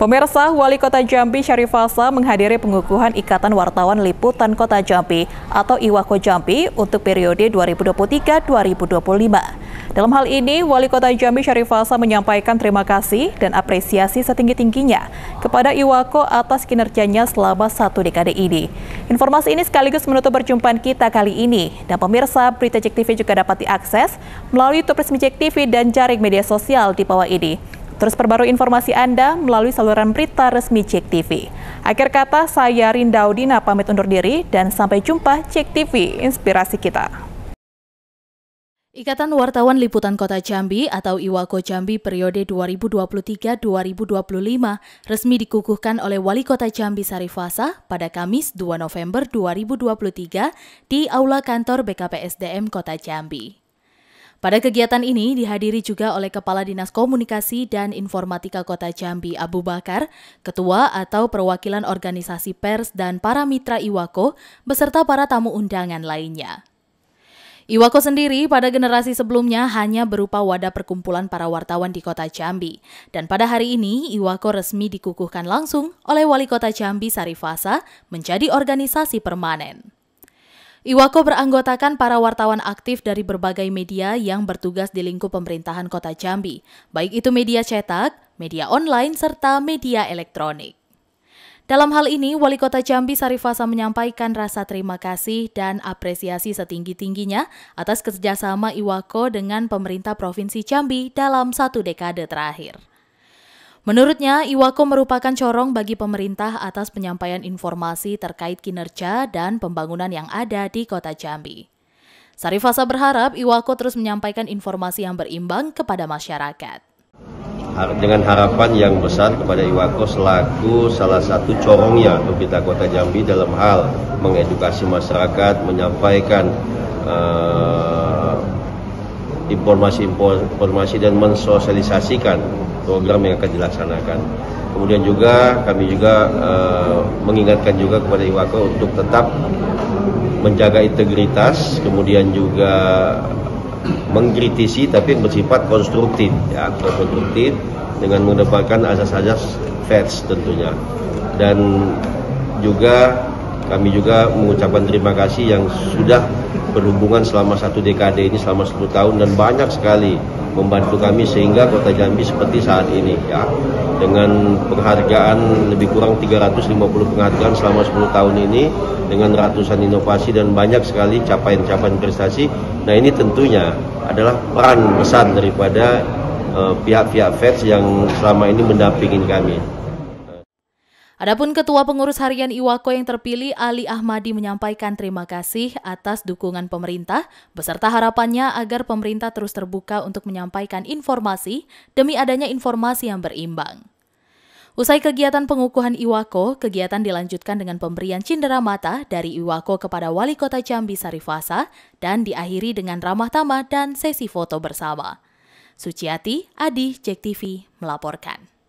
Pemirsa, Wali Kota Jambi Syarif Fasa menghadiri pengukuhan Ikatan Wartawan Liputan Kota Jambi atau Iwako Jambi untuk periode 2023-2025. Dalam hal ini, Wali Kota Jambi Syarif Fasa menyampaikan terima kasih dan apresiasi setinggi-tingginya kepada Iwako atas kinerjanya selama satu dekade ini. Informasi ini sekaligus menutup perjumpaan kita kali ini. Dan pemirsa, berita Jek TV juga dapat diakses melalui YouTube resmi Jek TV dan jaring media sosial di bawah ini. Terus perbarui informasi Anda melalui saluran berita resmi Cek TV. Akhir kata, saya Rinda Udina pamit undur diri dan sampai jumpa Cek TV, inspirasi kita. Ikatan Wartawan Liputan Kota Jambi atau Iwako Jambi periode 2023-2025 resmi dikukuhkan oleh Wali Kota Jambi Sarifasa pada Kamis 2 November 2023 di Aula Kantor BKPSDM Kota Jambi. Pada kegiatan ini dihadiri juga oleh Kepala Dinas Komunikasi dan Informatika Kota Jambi Abu Bakar, Ketua atau Perwakilan Organisasi Pers dan para mitra Iwako, beserta para tamu undangan lainnya. Iwako sendiri pada generasi sebelumnya hanya berupa wadah perkumpulan para wartawan di kota Jambi. Dan pada hari ini, Iwako resmi dikukuhkan langsung oleh wali kota Jambi Sarifasa menjadi organisasi permanen. Iwako beranggotakan para wartawan aktif dari berbagai media yang bertugas di lingkup pemerintahan Kota Jambi, baik itu media cetak, media online, serta media elektronik. Dalam hal ini, Wali Kota Jambi Sarifasa menyampaikan rasa terima kasih dan apresiasi setinggi-tingginya atas kerjasama Iwako dengan pemerintah Provinsi Jambi dalam satu dekade terakhir. Menurutnya, Iwako merupakan corong bagi pemerintah atas penyampaian informasi terkait kinerja dan pembangunan yang ada di kota Jambi. Sarifasa berharap Iwako terus menyampaikan informasi yang berimbang kepada masyarakat. Dengan harapan yang besar kepada Iwako selaku salah satu corongnya kita Kota Jambi dalam hal mengedukasi masyarakat, menyampaikan uh, informasi-informasi dan mensosialisasikan program yang akan dilaksanakan. Kemudian juga kami juga e, mengingatkan juga kepada iwako untuk tetap menjaga integritas, kemudian juga mengkritisi tapi bersifat konstruktif, ya konstruktif dengan mengedepankan asas-asas fairs tentunya dan juga kami juga mengucapkan terima kasih yang sudah berhubungan selama satu dekade ini selama 10 tahun dan banyak sekali membantu kami sehingga Kota Jambi seperti saat ini ya dengan penghargaan lebih kurang 350 penghargaan selama 10 tahun ini dengan ratusan inovasi dan banyak sekali capaian-capaian prestasi. Nah ini tentunya adalah peran besar daripada eh, pihak-pihak uh, FEDS yang selama ini mendampingi kami. Adapun Ketua Pengurus Harian Iwako yang terpilih Ali Ahmadi menyampaikan terima kasih atas dukungan pemerintah beserta harapannya agar pemerintah terus terbuka untuk menyampaikan informasi demi adanya informasi yang berimbang. Usai kegiatan pengukuhan Iwako, kegiatan dilanjutkan dengan pemberian cindera mata dari Iwako kepada Wali Kota Jambi Sarifasa dan diakhiri dengan ramah tamah dan sesi foto bersama. Suciati, Adi, Jek TV melaporkan.